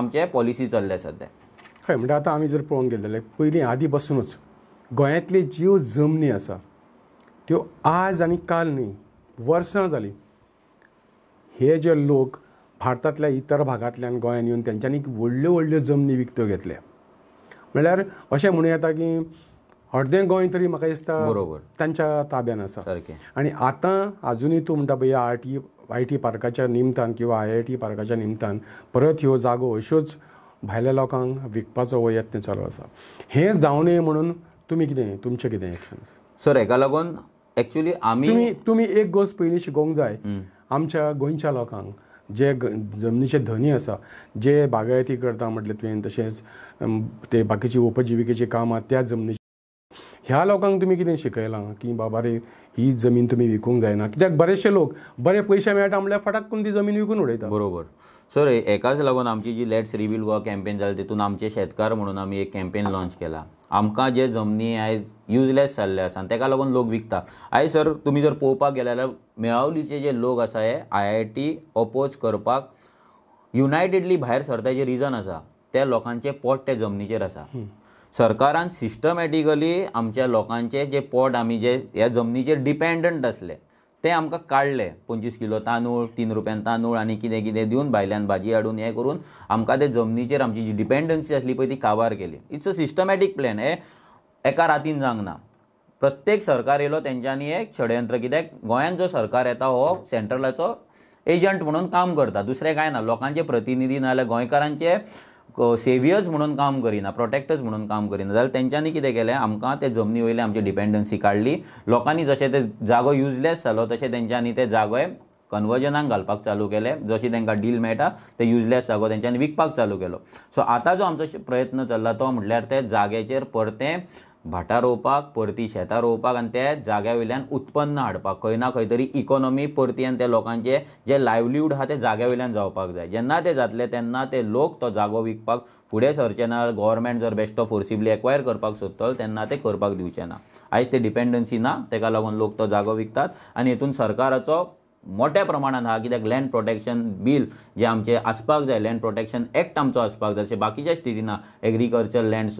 आमचे पॉलिसी चल्ल्या सध्या हय म्हणटा आतां आमी जर पळोवंक गेले जाल्यार पयलीं आदीं पासूनच गोंयांतले ज्यो जमनी आसा त्यो आज आनी काल न्ही वर्सां जालीं हे जे लोक भारतांतल्या इतर भागांतल्यान गोंयांत येवन तेंच्यांनी व्हडल्यो व्हडल्यो जमनी विकत्यो घेतल्या म्हळ्यार अशें म्हणूं येता की अर्दें गोंय तरी म्हाका दिसता बरोबर तांच्या ताब्यान आसा सारकें आनी आतां आजुनूय तूं म्हणटा पळय आय टी आय टी पार्काच्या निमतान किंवां आय आय टी पार्काच्या निमतान परत ह्यो जागो अश्योच भायल्या लोकांक विकपाचो यत्न चालू आसा हें जावं म्हणून तुम्ही कितें तुमचे कितें एक्शन्स सर हेका लागून एक्चुली आमी तुमी एक गोष्ट पयलीं शिकोवंक जाय आमच्या गोंयच्या लोकांक जे जमनीचे धनी आसा जे बागायती करता म्हटले तुवें तशेंच ते बाकीची काम कामां त्या जमनी ह्या लोकांक तुमी कितें शिकयलां की बाबा रे ही जमीन तुमी विकूंक जायना कित्याक बरेचशे लोक बरे पयशे मेळटा म्हळ्यार फटाक करून ती जमीन विकून उडयता बरोबर सर हेकाच लागून आमची जी लेट्स रिवील वा कॅम्पेन जाली तितून आमचे शेतकार म्हणून आमी एक कॅम्पेन लॉन्च केला आमकां जे जमनी आयज युजलेस जाल्ले आसा ताका लागून लोक विकता आयज सर तुमी जर पळोवपाक गेले जाल्यार मेळावलीचे जे लोक आसा हे आय आय टी अपोज करपाक युनायटेडली भायर जे रिजन आसा त्या लोकांचे पोट ते जमनीचेर आसा सरकारान सिस्टमॅटिकली आमच्या लोकांचे जे पोट आमी जे ह्या जमनीचेर डिपेंडंट आसले ते आमकां काडलें पंचवीस किलो तांदूळ तीन रुपयान तांदूळ आनी कितें कितें दिवन भायल्यान भाजी हाडून हें करून आमकां ते जमनीचेर आमची जी डिपेंडन्सी आसली पळय ती काबार केली इट्स अ सिस्टमॅटीक प्लॅन हे एका रातीन जावंक प्रत्येक सरकार येयलो तेंच्यांनी एक षडयंत्र कित्याक गोंयांत जो सरकार येता हो सेंट्रलाचो एजंट म्हणून काम करता दुसरें कांय ना लोकांचे प्रतिनिधी नाजाल्यार गोंयकारांचे सेवियर्स म्हणून काम करिना प्रोटेक्टर्स म्हणून काम करिना जाल्यार तेंच्यांनी कितें केलें आमकां ते जमनी वयले आमची डिपेंडन्सी काडली लोकांनी जशें ते जागो युजलेस जालो तशें तेंच्यांनी ते जागो कन्वर्जनाक घालपाक चालू केले जशी तेंकां डील मेळटा ते युजलेस जागो तेंच्यांनी विकपाक चालू केलो सो आतां जो आमचो प्रयत्न चल्ला तो म्हटल्यार ते जाग्याचेर परतें भाटा रोवपाक परती शेतां रोवपाक आनी त्या जाग्या वयल्यान उत्पन्न हाडपाक खंय ना खंय तरी इकॉनॉमी आनी त्या लोकांचे जे लायवलीहूड आहा ते जाग्या वयल्यान जावपाक जाय जेन्ना ते जातले तेन्ना ते लोक तो जागो विकपाक फुडें सरचे ना गोवोरमेंट जर बेश्टो फोर्सिबली एक्वायर करपाक सोदतलो तेन्ना ते करपाक दिवचे ना आयज ते डिपेंडंसी ना तेका लागून लोक तो जागो विकतात आनी हेतून सरकाराचो मोठ्या प्रमाणात हा कित्याक लँड प्रोटेक्शन बील जे आमचे आसपाक जाय लँड प्रोटेक्शन एक्ट आमचो आसपाक जाय जशें बाकीच्या स्टेटीन एग्रीकल्चर लँड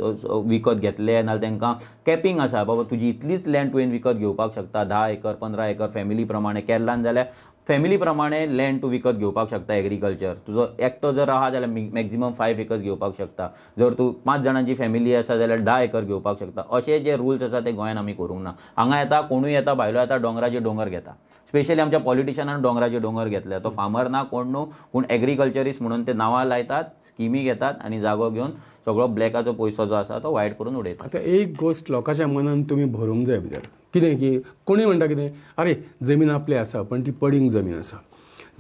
विकत घेतले नाजाल्यार तांकां कॅपिंग आसा बाबा तुजी इतलीच लँड तुवें विकत घेवपाक शकता धा एकर पंदरा एकर फॅमिली प्रमाणे केरलान जाल्यार फॅमिली प्रमाणे लँड तूं विकत घेवपाक शकता एग्रीकल्चर तुजो एकटो जर आहा जाल्यार मॅक्झिमम फायव्ह एकर्स घेवपाक शकता जर तूं पांच जाणांची फॅमिली आसा जाल्यार धा एकर घेवपाक शकता अशे जे रुल्स आसा ते गोयात आमी करूंक ना हांगा येता कोणूय येता भायलो येता डोंगराचे डोंगर घेता स्पेशली आमच्या पॉलिटिशनान डोंगराचे डोंगर घेतले तो फार्मर ना कोण न्हू पूण एग्रीकल्चरिस्ट म्हणून ते नावां लायतात स्किमी घेतात आणि जागो घेऊन सगळो ब्लॅकाचो पयसो जो आसा तो वायट करून उडयता एक गोष्ट लोकांच्या मनान तुम्ही भरूंक जाय भितर कितें की कोणी म्हणटा कितें आरे जमीन आपली आसा पण ती पडींग जमीन आसा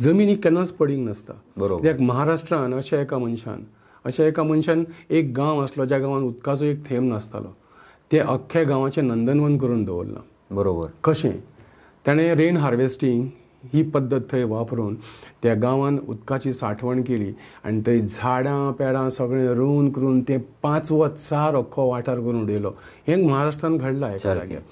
जमीन ही केन्नाच पडींग नासता बरोबर कित्याक महाराष्ट्रान अशा एका मनशान अशा एका मनशान एक गांव आसलो ज्या गांवान उदकाचो एक थेंब नासतालो ते अख्ख्या गांवाचें नंदनवन करून दवरलां बरोबर कशें ताणें रेन हार्वेस्टींग ही पद्दत थंय वापरून त्या गांवान उदकाची साठवण केली आनी थंय झाडां पेडां सगळें रोवन करून ते पांचवो चार अख्खो वाठार करून उडयलो हें महाराष्ट्रान घडलां एका जाग्यार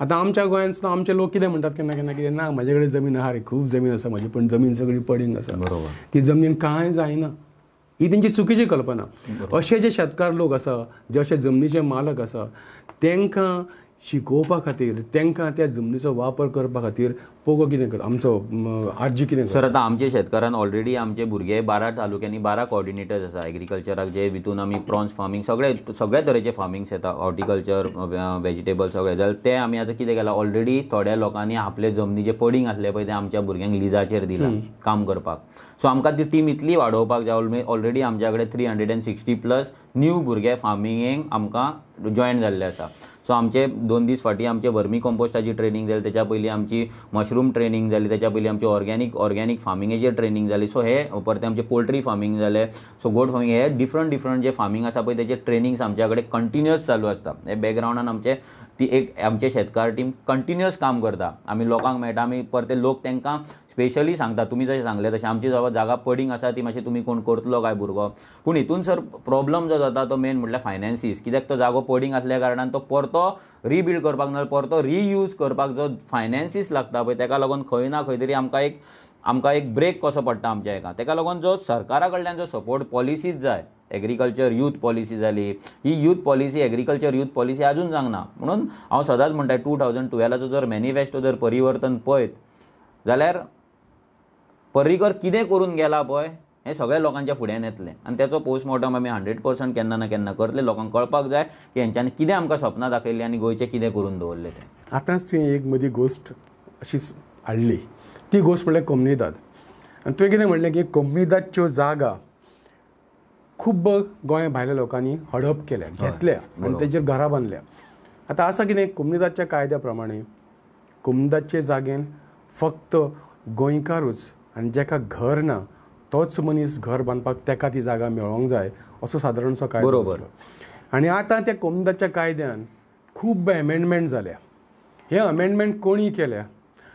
आता आमच्या गोंयांत आमचे लोक कितें म्हणतात केन्ना केन्ना कितें ना म्हजे जमीन आहा रे खूब जमीन आसा माझी पण जमीन सगळी पडींग आसा बरोबर ती जमीन कांय जायना ही त्यांची चुकीची कल्पना असे जे शेतकार लोक असा जे असे जमनीचे मालक असा त्यांना शिकोवपा खातीर तांकां त्या जमनीचो वापर करपा खातीर पोगो कितें करता आमचो आजी कितें सर आतां आमच्या शेतकारान ऑलरेडी आमचे भुरगे बारा तालुक्यांनी बारा कॉर्डिनेटर्स आसा एग्रीकल्चराक जे भितून आमी प्रॉन्स फार्मींग सगळे सगळे तरेचे फार्मिंग्स येता हॉर्टिकल्चर वेजिटेबल सगळे जाल्यार ते आमी आतां कितें केलां ऑलरेडी थोड्या लोकांनी आपले जमनीचे पडींग आसले पळय ते आमच्या भुरग्यांक लिजाचेर दिलां काम करपाक सो आमकां ती टीम इतली वाडोवपाक जाय ऑलरेडी आमच्या कडेन three hundred and sixty plus new भुरगे फार्मिंगेक आमकां जॉयन जाल्ले आसा सो आमचे दोन दीस फाटी आमचे वर्मी कंपोस्टाची ट्रेनिंग झाली त्याच्या पहिली आमची मशरूम ट्रेनिंग झाली त्याच्या पहिली आमची ऑर्गेनिक ऑर्गेनीक फार्मिंगेचे ट्रेनिंग झाली सो हे परतें आमचे पोल्ट्री फार्मिंग झाले सो गोड फार्मिंग हे डिफरंट डिफरंट जे फार्मिंग असा पण तेचे ट्रेनिंग्स आमच्याकडे कंटिन्युअस चालू आसता हे बॅकग्रावंडान आमचे ती एक आमचे शेतकार टीम कंटिन्युअस काम करता आम्ही लोकांक मेळटा आमी परते लोक त्यांना स्पेशली सांगता तुम्ही जशें सांगलें तशें आमची जवळ जागा पडींग आसा ती मातशी तुमी कोण करतलो काय भुरगो पूण हितून सर प्रॉब्लेम जो जाता तो मेन म्हणल्यार फायनान्सीस कित्याक तो जागो पडींग आसल्या कारणान तो परतो रिबिल्ड करपाक नाजाल्यार परतो रियूज करपाक जो फायनान्सीस लागता पळय तेका लागून खंय ना खंय तरी आमकां एक आमकां एक ब्रेक कसो पडटा आमच्या एका तेका लागून जो सरकारा कडल्यान जो सपोर्ट पॉलिसीज जाय एग्रीकल्चर यूथ पॉलिसी जाली ही youth policy agriculture youth policy अजून जावंक म्हणून हांव सदांच म्हणटा टू थावजंड टुवेलाचो जर मेनिफेस्टो जर परिवर्तन पळयत जाल्यार पर्रीकर कितें करून गेला पळय हें सगळ्या लोकांच्या फुड्यान येतलें आनी तेचो पोस्टमॉर्टम आमी हंड्रेड पर्संट केन्ना ना केन्ना करतले लोकांक कळपाक जाय की हेंच्यांनी कितें आमकां सपनां दाखयलीं आनी गोंयचें कितें करून दवरलें तें आतांच तुवें एक मदीं गोश्ट अशी हाडली ती गोश्ट म्हणल्यार कोमनीदाद आनी तुवें कितें म्हणलें की कोमनीदादच्यो जागा खूब गोंया भायल्या लोकांनी हडप केल्या घेतल्या आनी तेजेर घरां बांदल्या आतां आसा कितें कोमनीदादच्या कायद्या प्रमाणे कोमनीदादचे जागेन फक्त गोंयकारूच आणि जेका घर ना तोच मनीस घर बांदपाक तेका ती जागा मेळोंक जाय असो सादारणसो कायदो बरोबर आणि आता त्या कोमदाच्या कायद्यान खूप अमेंडमेंट जाल्या हे अमेंडमेंट कोणी केल्या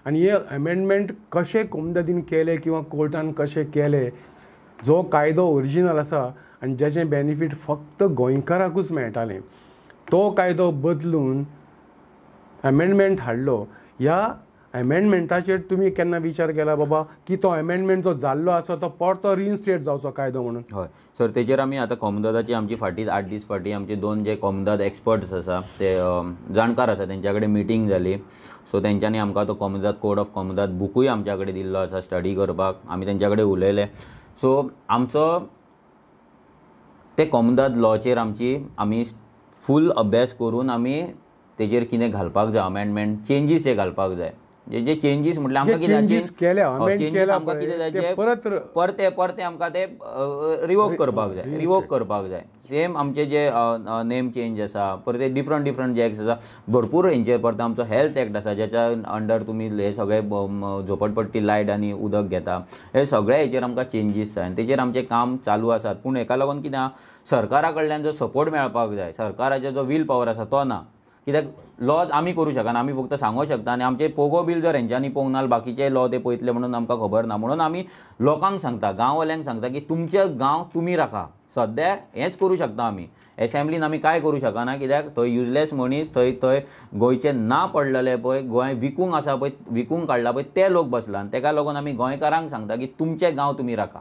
आणि हे अमेंडमेंट कसे कोमदादीन केले किंवा कोर्टान कसे केले जो कायदो ओरिजिनल असा आणि जे बेनिफीट फक्त गोंयकाराकूच मेळटालें तो कायदो बदलून अमेंडमेंट हाडलो ह्या एमेंडमेंटाचेर तुमी केन्ना विचार केला बाबा की तो एमेंडमेंट जो जाल्लो आसा तो परतो रिइन्स्टेट जावचो कायदो म्हणून हय सर तेजेर आमी आतां कोमदादाची आमची फाटी आठ दीस फाटी आमचे दोन जे कोमदाद एक्सपर्ट्स आसा ते जाणकार आसा तेंच्या कडेन मिटींग जाली सो तेंच्यांनी आमकां तो कोमदाद कोड ऑफ कोमदाद बुकूय आमच्या कडेन दिल्लो आसा स्टडी करपाक आमी तेंच्या कडेन उलयले सो आमचो ते कोमदाद लॉचेर आमची आमी फूल अभ्यास करून आमी तेजेर कितें घालपाक जाय अमेंडमेंट चेंजीस जे घालपाक जाय जे जे चेंजीस म्हटल्यार कितें चेंजीस आमकां कितें जाय हो, परत परते परते आमकां ते रिवोक करपाक जाय रिवोक करपाक जाय सेम आमचे जे नेम चेंज आसा परते डिफरंट डिफरंट जे एक्ट आसा भरपूर हेंचेर परत आमचो हेल्थ एक्ट आसा ज्याच्या अंडर तुमी हे सगळे झोपडपट्टी लायट आनी उदक घेता हे सगळे हेचेर आमकां चेंजीस जाय आनी तेचेर आमचें काम चालू आसात पूण हेका लागून कितें सरकारा कडल्यान जो सपोर्ट मेळपाक जाय सरकाराचो जो वील पॉवर आसा तो ना कित्याक लॉज आमी करूंक शकना आमी फक्त सांगूंक शकता आनी आमचे पोगो बील जर हेंच्यांनी पोंग ना बाकीचे लॉ ते पयतले म्हणून आमकां खबर ना म्हणून आमी लोकांक सांगता गांववाल्यांक सांगता की तुमचे गांव तुमी राखा सद्या हेंच करूंक शकता आमी असेंब्लीन आमी कांय करूं शकना कित्याक थंय युजलेस मनीस थंय थंय गोंयचे ना पडलेले पळय गोंय विकूंक आसा पळय विकूंक काडला पळय ते लोक बसला आनी तेका लागून आमी गोंयकारांक सांगता की तुमचे गांव तुमी राखा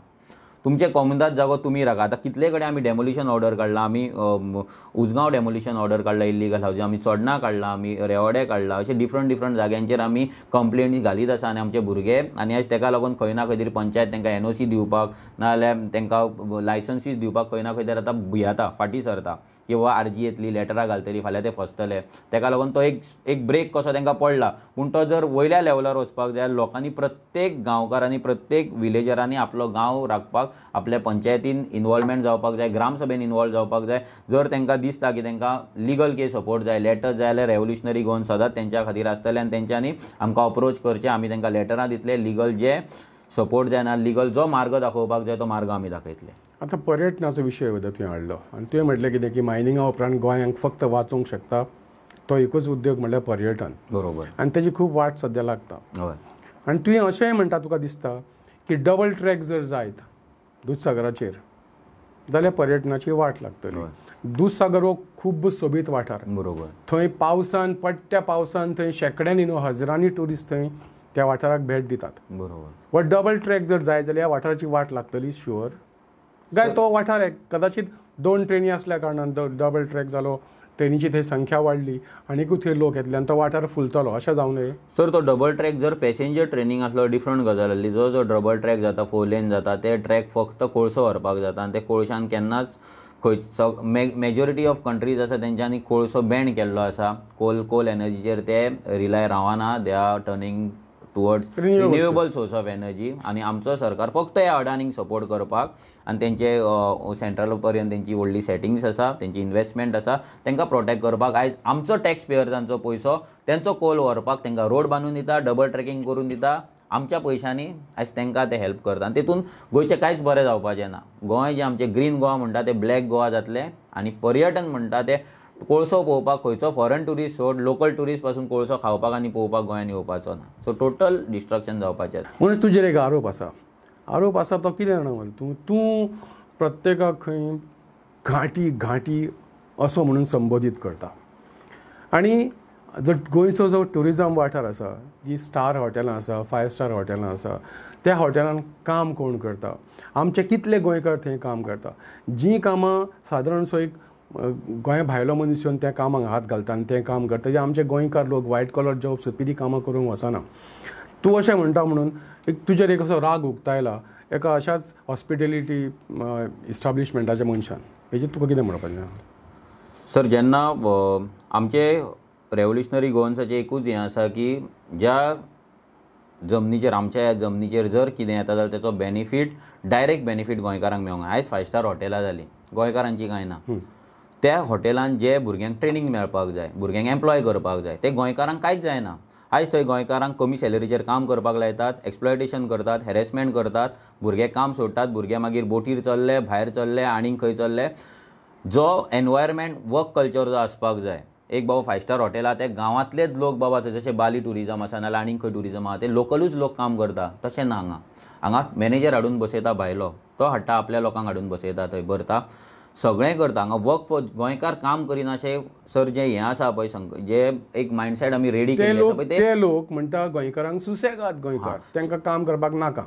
तुमचे कोमुंदात जागो तुम्ही रगा आता कितले कडेन आमी डेमोलिशन ऑर्डर काडला आमी उजगांव डेमोलिशन ऑर्डर काडला इल्लिगल हावजींग आमी चोडणां काडला आमी रेवडे काढला असे डिफरंट डिफरंट जाग्यांचेर आमी कंप्लेंट घालीत आसा आनी आमचे भुरगे आनी आज तेका लागून खंय ना खंय तरी पंचायत तेंकां एनओसी ओ सी दिवपाक नाजाल्यार तेंकां लायसन्सीस दिवपाक खंय ना खंय तरी आतां सरता किंवा आरजी येतली लेटरां घालतली फाल्यां ते फसतले तेका लागून तो एक एक ब्रेक कसो तांकां पडला पूण तो जर वयल्या लेवलार वचपाक जाय लोकांनी प्रत्येक गांवकारांनी प्रत्येक विलेजरांनी आपलो गांव राखपाक आपल्या पंचायतीन इनवॉल्वमेंट जावपाक जाय ग्रामसभेन इनवॉल्व जावपाक जाय जर तांकां दिसता की तांकां लिगल केस सपोर्ट जाय लेटर जाय जाल्यार रेव्होल्युशनरी गोवन सदांच तेंच्या खातीर आसतले आनी तेंच्यांनी आमकां अप्रोच करचे आमी तांकां लेटरां दितले लिगल जे सपोर्ट जायना लिगल जो मार्ग दाखोवपाक जाय तो मार्ग आमी दाखयतले आता पर्यटनाचो विशय वयता तुवें हाडलो आनी तुवें म्हटलें कितें की मायनिंगा उपरांत गोंयांक फक्त वाचूंक शकता तो एकूच उद्योग म्हणल्यार पर्यटन बरोबर आनी तेजी खूब वाट सद्या लागता हय आनी तुवें अशेंय म्हणटा तुका दिसता की डबल ट्रॅक जर जायत दुधसागराचेर जाल्यार पर्यटनाची वाट लागतली दुधसागर हो खूब सोबीत वाठार बरोबर थंय पावसान पडट्या पावसान थंय शेकड्यांनी न्हू हजारांनी टुरिस्ट थंय त्या वाठाराक भेट दितात बरोबर व डबल ट्रॅक जर जाय जाल्यार ह्या वाठाराची वाट लागतली शुअर काय तो वाठार आहे कदाचित दोन ट्रेनी असल्या कारणान डबल ट्रॅक जालो ट्रेनीची थंय संख्या वाढली आणि थंय लोक येतले आणि तो वाठार फुलतलो अशें जाऊ नये सर तो डबल ट्रॅक जर पॅसेंजर ट्रेनींग असलो डिफरंट गजाल आसली जो जो डबल ट्रॅक जाता फोर लेन जाता ते ट्रॅक फक्त कोळसो व्हरपाक जाता आणि ते कोळशान केन्नाच खंय मेजॉरिटी ऑफ कंट्रीज आसा तेंच्यांनी कोळसो बॅन केल्लो आसा कोल कोल एनर्जीचेर ते रिलाय रावना they are turning towards renewable source of energy आणि आमचं सरकार फक्त या अडाणींक सपोर्ट करपाक आणि त्यांचे सेंट्रल पर्यंत तेंची व्हडली सेटिंग्स आसा त्यांची इन्व्हेस्टमेंट आसा तेंकां प्रोटेक्ट करपाक आयज आमचो टॅक्स पेयर्सांचो पयसो तेंचो कोल व्हरपाक तेंकां रोड बांदून दिता डबल ट्रेकिंग करून दिता आमच्या पयशांनी आयज तेंकां ते हेल्प करता आनी तितून गोंयचें कांयच बरें जावपाचें ना गोंय जें आमचें ग्रीन गोवा म्हणटा तें ब्लॅक गोवा जातले आनी पर्यटन म्हणटा तें कोळसो पळोवपाक खंयचो फॉरेन टुरिस्ट सोड लोकल टुरिस्ट पासून कोळसो खावपाक आनी पळोवपाक गोंयांत येवपाचो ना सो टोटल डिस्ट्रक्शन जावपाचें आसा म्हणून तुजेर एक आरोप आसा आरोप आसा तो कितें जाणा तूं तूं प्रत्येकाक खंय घाटी घाटी असो म्हणून संबोधीत करता आनी जो गोंयचो जो ट्युरिजम वाठार आसा जी स्टार हॉटेलां आसा फायव स्टार हॉटेलां आसा त्या हॉटेलांत काम कोण करता आमचे कितले गोंयकार थंय काम करता जीं कामां सादारण सो एक गोय भायलो मनीस येवन त्या कामाक हात घालता आनी तें काम करता आमचे गोंयकार लोक व्हायट कॉलर जॉब सोदपी कामां करूंक वचना तूं अशें म्हणटा म्हणून एक तुजेर एक असो राग उक्तायला एका अशाच हॉस्पिटेलिटी इस्टाब्लिशमेंटाच्या मनशान हेजेर तुका कितें म्हणपाचें सर जेन्ना आमचे रेवोल्युशनरी गोवन्साचें एकूच हें आसा की ज्या जमनीचेर आमच्या ह्या जमनीचेर जर कितें येता जाल्यार तेचो बेनिफीट डायरेक्ट बेनिफीट गोंयकारांक मेळूंक आयज फायव स्टार हॉटेलां जालीं गोंयकारांची कांय ना त्या हॉटेलांत जे भुरग्यांक ट्रेनींग मेळपाक जाय भुरग्यांक एम्प्लॉय करपाक जाय ते गोंयकारांक कांयच जायना आयज थंय गोंयकारांक कमी सॅलरीचेर काम करपाक लायतात एक्सप्लॉयटेशन करतात हॅरेसमेंट करतात भुरगे काम सोडटात भुरगे मागीर बोटीर चल्ले भायर चल्ले आनीक खंय चल्ले जो एनवायरमेंट वर्क कल्चर जो आसपाक जाय एक बाबा फायव स्टार हॉटेल ते गांवांतलेच लोक बाबा जशे बाली ट्युरिजम आसा नाल्यार आनीक खंय ट्युरिजम आसा ते लोकलूच लोक काम करता तशें ना हांगा हांगा मॅनेजर हाडून बसयता भायलो तो हाडटा आपल्या लोकांक हाडून बसयता थंय भरता सगळें करता हांगा वर्क फॉर गोंयकार काम करिना अशें सर जें हें आसा पळय जे एक मायंडसेट आमी रेडी केल्ले पळय ते लोक म्हणटा गोंयकारांक सुसेगाद गोंयकार तांकां काम करपाक नाका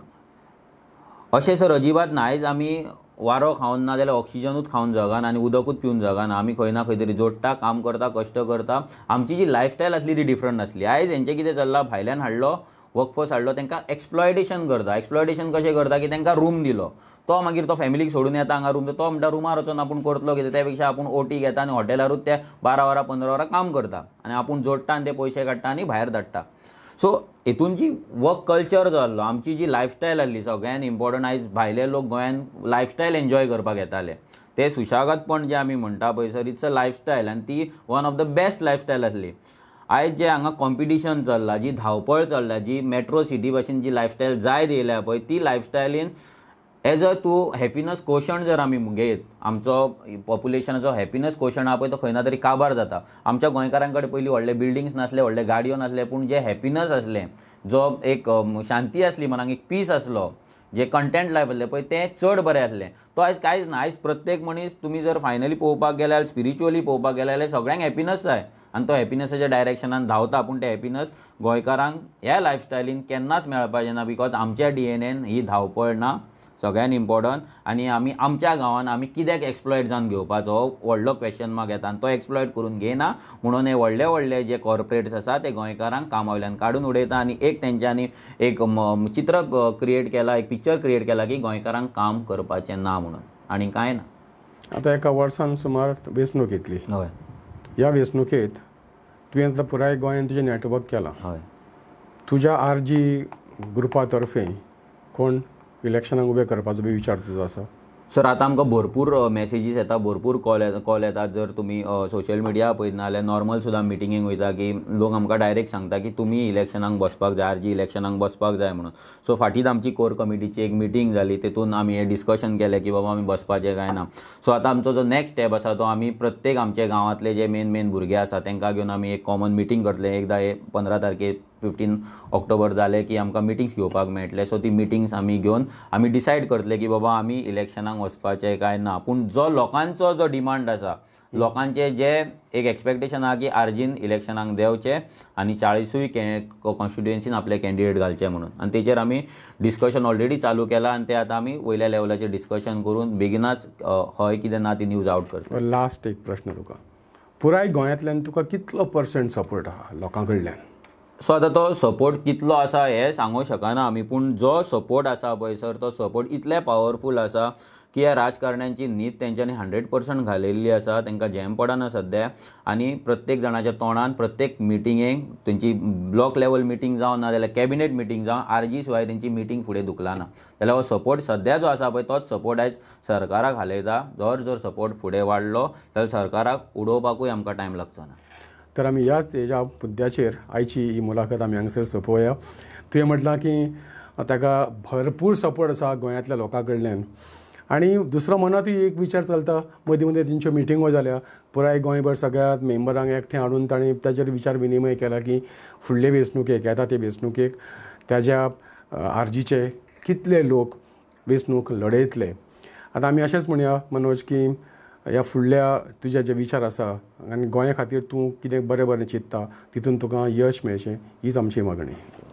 अशें सर अजिबात ना आयज आमी वारो खावन ना जाल्यार ऑक्सिजनूच खावन जगाना आनी उदकूच पिवन जगाना आमी खंय ना खंय तरी जोडटा काम करता कश्ट करता आमची जी लायफस्टायल आसली ती डिफरंट आसली आयज हेंचें कितें चल्लां भायल्यान हाडलो वर्कफोर्स हाडलो तांकां एक्सप्लॉयटेशन करता एक्सप्लॉयटेशन कशें करता की तांकां रूम दिलो तो मागीर तो फॅमिलीक सोडून येता हांगा रूम तो म्हणटा रुमार वचून आपूण करतलो कितें त्या पेक्षा आपूण ओटी घेता आनी हॉटेलारूच ते बारा वरां पंदरा वरां काम करता आनी आपूण जोडटा आनी ते पयशे काडटा आनी भायर धाडटा सो हितून जी वर्क कल्चर जो आसलो आमची जी लायफस्टायल आसली सगळ्यांत इम्पॉर्टंट आयज भायले लोक गोंयांत लायफस्टायल एन्जॉय करपाक येताले ते सुशागतपण जे आमी म्हणटा पळय सर इट्स अ लायफस्टायल आनी ती one of the best lifestyle आसली आयज जे हांगा कॉम्पिटिशन चल्लां जी धांवपळ चल्ला जी मेट्रो सिटी भाशेन जी लायफस्टायल जायत येयल्या पळय ती लायफस्टायलीन एज अ तूं हॅपिनस कोशण जर आमी मुगेत आमचो पॉप्युलेशनाचो हॅपिनस कोशण आहा पळय तो खंय ना तरी काबार जाता आमच्या गोंयकारांकडे पयलीं व्हडले बिल्डिंग्स नासले व्हडले गाडयो नासले पूण जे हॅपिनस आसले जो एक शांती आसली मनाक एक पीस आसलो जे कंटेंट लायफ आसलें पळय तें चड बरें आसलें तो आयज कांयच ना आयज प्रत्येक मनीस तुमी जर फायनली पळोवपाक गेल्यार स्पिरिच्युअली पळोवपाक गेल्यार जाल्यार सगळ्यांक हॅपिनस जाय आणि तो हॅपिनसाच्या डायरेक्शनान धावता पूण ते हॅपिनस गोंयकारांक ह्या लायफस्टायलीन केन्नाच मेळपाचें ना बिकॉज आमच्या डी एन एन ही धावपळ ना सगळ्यात इम्पॉर्टंट आनी आमी आमच्या गांवांत आमी कित्याक एक्सप्लॉयट जावन घेवपाचो हो व्हडलो क्वेश्चन मार्क येता आनी तो एक्सप्लॉयट करून घेना म्हणून हे व्हडले व्हडले जे कॉर्पोरेट्स आसा ते गोंयकारांक कामावयल्यान काडून उडयता आनी एक तेंच्यांनी एक चित्र क्रिएट केला एक पिक्चर क्रिएट केला की गोंयकारांक काम करपाचें ना म्हणून आनी कांय ना आतां एका वर्सान सुमार वेंचणूक येतली हय ह्या वेंचणुकेत तुवें पुराय गोंयान तुजें नेटवर्क केलां हय तुज्या आर जी ग्रुपा तर्फे कोण इलेक्शनाक उबें करपाचो बी विचार तुजो आसा सर आता आमकां भरपूर मॅसेजीस येता भरपूर कॉल कॉल येतात जर तुमी सोशल मिडिया पळयत जाल्यार नॉर्मल सुद्दां मिटिंगेक वयता की लोक आमकां डायरेक्ट सांगता की तुमी इलेक्शनाक बसपाक जाय आरजी इलेक्शनाक बसपाक जाय म्हणून सो फाटींच आमची कोर कमिटीची एक मिटींग जाली तेतून आमी हें डिस्कशन केलें की बाबा आमी बसपाचें काय ना सो आतां आमचो जो नेक्स्ट स्टेप आसा तो आमी प्रत्येक आमचे गांवांतले जे मेन मेन भुरगे आसा तांकां घेवन आमी एक कॉमन मिटींग करतले एकदां हे पंदरा तारखेक फिफ्टीन ऑक्टोबर जाले की आमकां मिटींग्स घेवपाक मेळटले सो ती मिटींग्स आमी घेवन आमी डिसायड करतले की बाबा आमी इलेक्शनाक वचपाचें काय ना पूण जो लोकांचो जो डिमांड आसा लोकांचे जे एक एक्सपेक्टेशन आहा की आर्जीन इलेक्शनाक देवचे आनी चाळीसूय कॅ कॉन्स्टिट्युएन्सीन आपले कॅन्डिडेट घालचे म्हणून आनी तेचेर आमी डिस्कशन ऑलरेडी चालू केला आनी ते आतां आमी वयल्या लेवलाचेर डिस्कशन करून बेगिनाच हय कितें ना ती न्यूज आवट करता लास्ट एक प्रश्न तुका पुराय गोंयांतल्यान तुका कितलो पर्संट सपोर्ट आहा लोकां कडल्यान सो आता तो सपोर्ट कितलो आसा हे सांगू शकना आमी पूण जो सपोर्ट आसा पळय सर तो सपोर्ट इतले पावरफूल आसा की ह्या राजकारण्यांची न्हीद तेंच्यांनी हंड्रेड पर्संट घालयल्ली आसा तेंकां झेम पडना सद्या आनी प्रत्येक जाणाच्या तोंडान प्रत्येक मिटिंगेक तेंची ब्लॉक लेवल मिटींग जावं ना जाल्यार कॅबिनेट मिटींग जावं आरजी शिवाय तेंची मिटींग फुडें दुखला ना जाल्यार हो सपोर्ट सद्या जो आसा पळय तोच सपोर्ट आयज सरकाराक हालयता जर जर सपोर्ट फुडें वाडलो जाल्यार सरकाराक उडोवपाकूय आमकां टायम लागचो ना तर आम्ही याच हेज्या मुद्द्याचेर आयची ही मुलाखत आम्ही हांगसर सोपोवया तुवें म्हटलां की ताका भरपूर सपोर्ट आसा गोंयांतल्या लोकां कडल्यान आनी दुसरो मनांतूय एक विचार चलता मदीं मदीं तेंच्यो मिटिंगो जाल्या पुराय गोंयभर सगळ्यात मेंबरांक एकठांय हाडून ताणें ताचेर विचार विनिमय केला की फुडले वेंचणुकेक येता ते वेंचणुकेक ताज्या आरजीचे कितले लोक वेंचणूक लडयतले आतां आमी अशेंच म्हणया मनोज की ह्या फुडल्या तुजे जे विचार आसा आनी गोंया खातीर तूं कितें बरें बरें चित्ता तितून तुका यश मेळचें हीच आमची मागणी